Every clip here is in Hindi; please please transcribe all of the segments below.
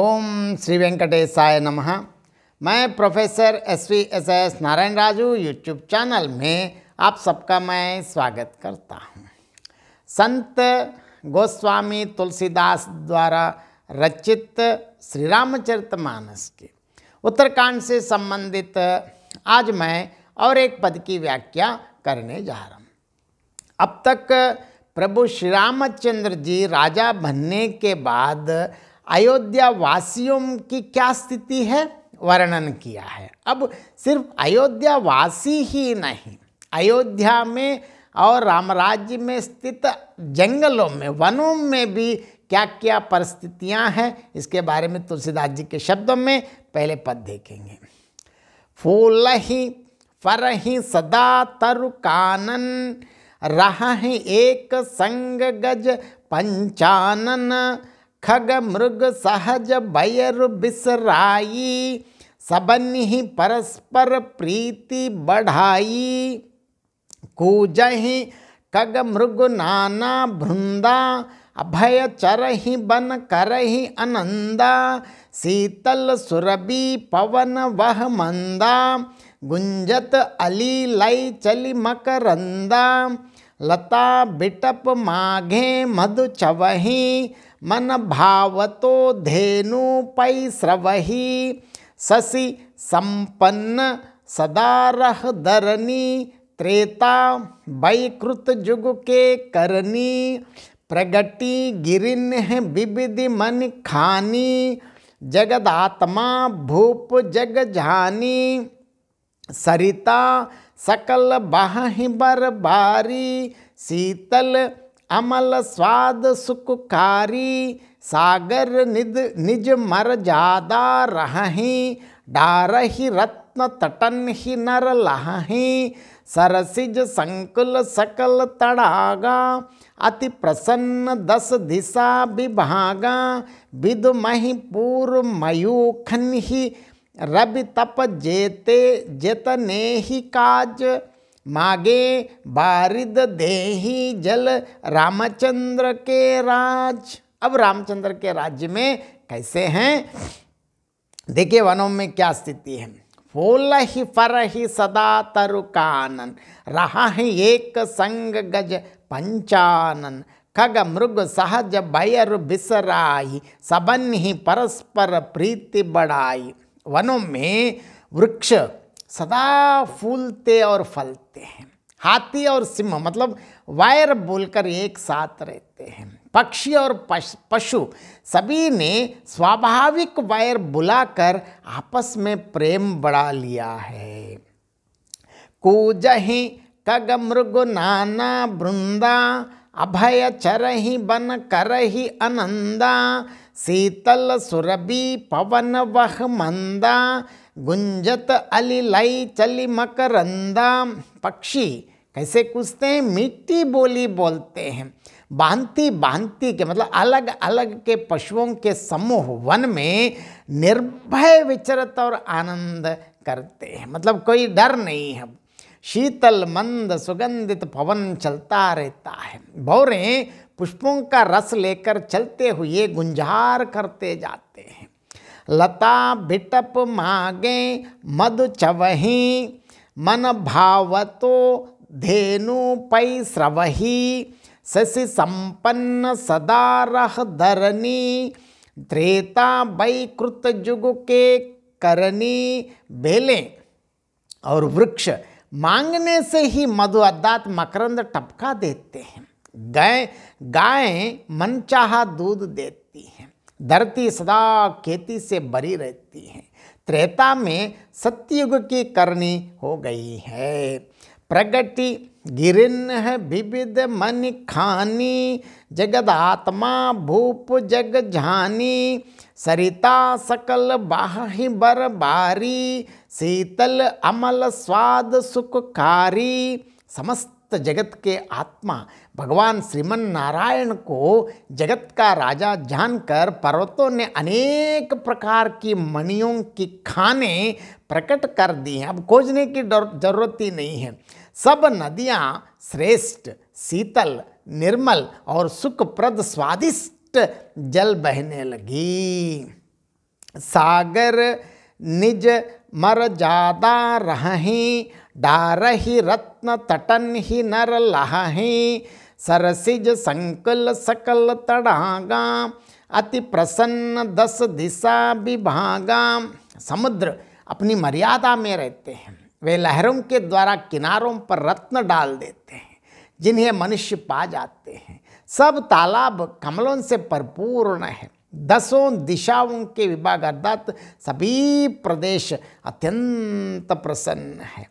ओम श्री वेंकटेशाय नमः मैं professor S V S S Narayana Raju YouTube channel में आप सबका मैं स्वागत करता हूँ संत गोस्वामी तुलसीदास द्वारा रचित श्री रामचरित मानस के उत्तरकांड से संबंधित आज मैं और एक पद की व्याख्या करने जा रहा हूँ अब तक प्रभु श्री रामचंद्र जी राजा बनने के बाद अयोध्या वासियों की क्या स्थिति है वर्णन किया है अब सिर्फ अयोध्या वासी ही नहीं अयोध्या में और रामराज्य में स्थित जंगलों में वनों में भी क्या क्या परिस्थितियां हैं इसके बारे में तुलसीदास जी के शब्दों में पहले पद देखेंगे फूल ही पर ही सदा तरु कानन रह एक संग गज पंचानन खग मृग सहज भयर बिसराई सबन्हि परस्पर प्रीति बढ़ाई कूजहि खग मृग नाना भृंदा अभय चरहि बन करहि अनंदा शीतल सुरभि पवन वह मंदा गुंजत अली लय चली मकरंदा लता बिटप माघे मधु चवही मन भावतो धेनु पैस्रवही शशि संपन्न सदारह दरनी त्रेता वैकृत जुग के करनी प्रगति गिरिन विविधि मन खानी जगदात्मा भूप जग जानी सरिता सकल बाहिबर बारी शीतल अमल स्वाद सुखकारी सागर निद निज मर जादा रहही डारही रत्न तटन ही नर लही सरसिज संकुल सकल तड़ागा अति प्रसन्न दस दिशा विभागा विदमहि पूर्व मयूखन ही रवि तप जेते जतने ही काज मागे बारिद देही जल रामचंद्र के राज अब रामचंद्र के राज्य में कैसे हैं देखिए वनों में क्या स्थिति है फूल ही फर ही सदा तरुकानन रहा है एक संग गज पंचानन खग मृग सहज भयर बिसराई सबन ही परस्पर प्रीति बढ़ाई वनों में वृक्ष सदा फूलते और फलते हैं हाथी और सिंह मतलब वायर बोलकर एक साथ रहते हैं पक्षी और पश, पशु सभी ने स्वाभाविक वायर बुलाकर आपस में प्रेम बढ़ा लिया है कूजही कग मृग नाना बृंदा अभय चरही बन करही अनंदा शीतल सुरभि पवन वह मंदा गुंजत लई चली मकरंदा पक्षी कैसे कूदते हैं मीठी बोली बोलते हैं बांती बांति के मतलब अलग अलग के पशुओं के समूह वन में निर्भय विचरत और आनंद करते हैं मतलब कोई डर नहीं है शीतल मंद सुगंधित पवन चलता रहता है भौरें पुष्पों का रस लेकर चलते हुए गुंजार करते जाते हैं लता भिटप मागे मधु चवही मन भावतो धेनु पै स्रवही शशि संपन्न सदा रह धरनी त्रेता वै कृत जुग के करनी बेले और वृक्ष मांगने से ही मधु मकरंद टपका देते हैं गाय गायें मनचाहा दूध देती हैं धरती सदा खेती से भरी रहती है त्रेता में सत्युग की करनी हो गई है प्रगति गिरिन है विविध मन खानी जगदात्मा भूप जग झानी सरिता सकल बाहि बर बारी शीतल अमल स्वाद सुखकारी समस्त जगत के आत्मा भगवान श्रीमन नारायण को जगत का राजा जानकर पर्वतों ने अनेक प्रकार की मणियों की खाने प्रकट कर दी हैं अब खोजने की जरूरत ही नहीं है सब नदियाँ श्रेष्ठ शीतल निर्मल और सुखप्रद स्वादिष्ट जल बहने लगी सागर निज मर जादा रहहीं डारही रत्न तटन ही नर लहाहीं सरसिज संकुल सकल तड़ागा अति प्रसन्न दस दिशा विभागा समुद्र अपनी मर्यादा में रहते हैं वे लहरों के द्वारा किनारों पर रत्न डाल देते हैं जिन्हें मनुष्य पा जाते हैं सब तालाब कमलों से परिपूर्ण है दसों दिशाओं के विभाग अर्थात सभी प्रदेश अत्यंत प्रसन्न है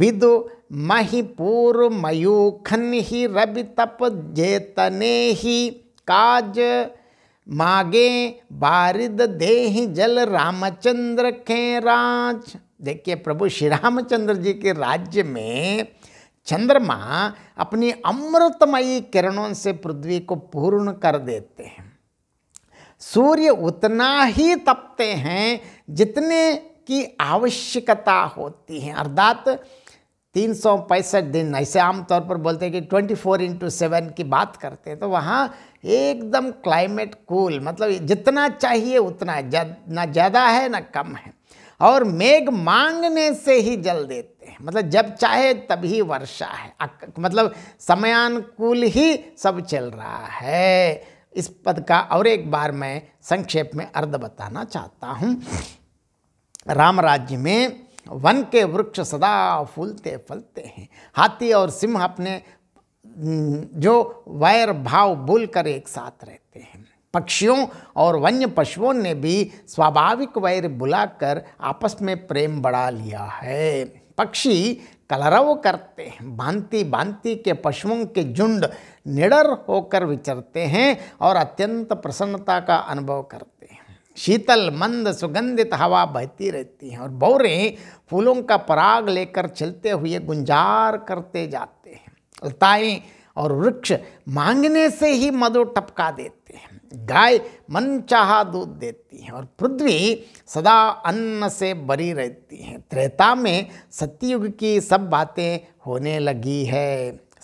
विदु मयू मयूखन ही रवि तप जेतने ही काज मागे बारिद देह जल रामचंद्र के राज देखिए प्रभु श्री रामचंद्र जी के राज्य में चंद्रमा अपनी अमृतमयी किरणों से पृथ्वी को पूर्ण कर देते हैं सूर्य उतना ही तपते हैं जितने की आवश्यकता होती है अर्थात तीन सौ पैंसठ दिन ऐसे आमतौर पर बोलते हैं कि ट्वेंटी फोर इंटू सेवन की बात करते हैं तो वहाँ एकदम क्लाइमेट कूल मतलब जितना चाहिए उतना ना ज़्यादा है ना कम है और मेघ मांगने से ही जल देते हैं मतलब जब चाहे तभी वर्षा है मतलब समयानुकूल ही सब चल रहा है इस पद का और एक बार मैं संक्षेप में अर्ध बताना चाहता हूँ राम राज्य में वन के वृक्ष सदा फूलते फलते हैं हाथी और सिंह अपने जो वैर भाव भूल कर एक साथ रहते हैं पक्षियों और वन्य पशुओं ने भी स्वाभाविक वैर बुलाकर आपस में प्रेम बढ़ा लिया है पक्षी कलरव करते हैं भांति भांति के पशुओं के झुंड निडर होकर विचरते हैं और अत्यंत प्रसन्नता का अनुभव करते हैं शीतल मंद सुगंधित हवा बहती रहती है और बौरें फूलों का पराग लेकर चलते हुए गुंजार करते जाते हैं लताएँ और वृक्ष मांगने से ही मधु टपका देते हैं गाय मन दूध देते हैं और पृथ्वी सदा अन्न से बरी रहती है त्रेता में सत्ययुग की सब बातें होने लगी है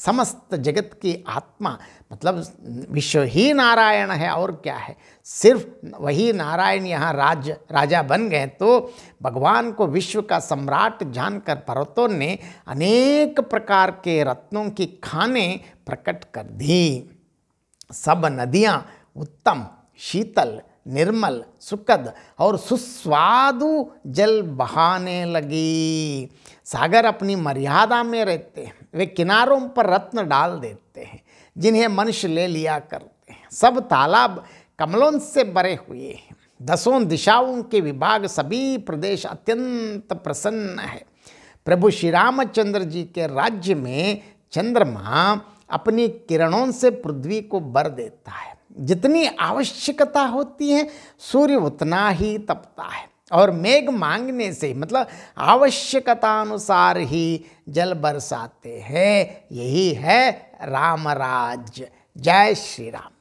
समस्त जगत की आत्मा मतलब विश्व ही नारायण है और क्या है सिर्फ वही नारायण यहाँ राज राजा बन गए तो भगवान को विश्व का सम्राट जानकर पर्वतों ने अनेक प्रकार के रत्नों की खाने प्रकट कर दी सब नदियाँ उत्तम शीतल निर्मल सुखद और सुस्वादु जल बहाने लगी सागर अपनी मर्यादा में रहते हैं वे किनारों पर रत्न डाल देते हैं जिन्हें मनुष्य ले लिया करते हैं सब तालाब कमलों से भरे हुए हैं दसों दिशाओं के विभाग सभी प्रदेश अत्यंत प्रसन्न है प्रभु श्री रामचंद्र जी के राज्य में चंद्रमा अपनी किरणों से पृथ्वी को बर देता है जितनी आवश्यकता होती है सूर्य उतना ही तपता है और मेघ मांगने से मतलब आवश्यकता अनुसार ही जल बरसाते हैं यही है राम जय श्री राम